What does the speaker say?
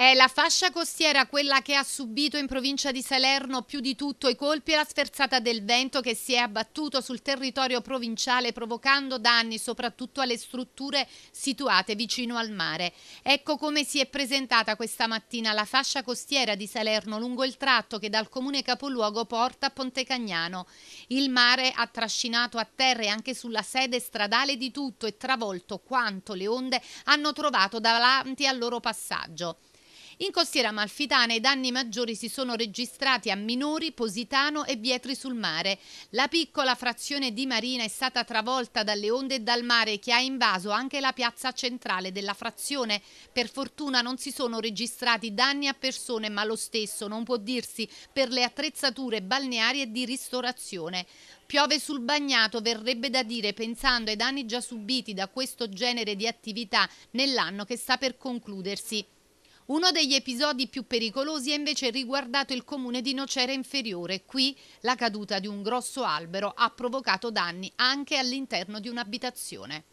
È la fascia costiera quella che ha subito in provincia di Salerno più di tutto i colpi e la sferzata del vento che si è abbattuto sul territorio provinciale provocando danni soprattutto alle strutture situate vicino al mare. Ecco come si è presentata questa mattina la fascia costiera di Salerno lungo il tratto che dal comune capoluogo porta a Pontecagnano. Il mare ha trascinato a terra e anche sulla sede stradale di tutto e travolto quanto le onde hanno trovato davanti al loro passaggio. In costiera amalfitana i danni maggiori si sono registrati a Minori, Positano e Vietri sul mare. La piccola frazione di Marina è stata travolta dalle onde e dal mare che ha invaso anche la piazza centrale della frazione. Per fortuna non si sono registrati danni a persone, ma lo stesso non può dirsi per le attrezzature balneari di ristorazione. Piove sul bagnato, verrebbe da dire, pensando ai danni già subiti da questo genere di attività nell'anno che sta per concludersi. Uno degli episodi più pericolosi è invece riguardato il comune di Nocera Inferiore. Qui la caduta di un grosso albero ha provocato danni anche all'interno di un'abitazione.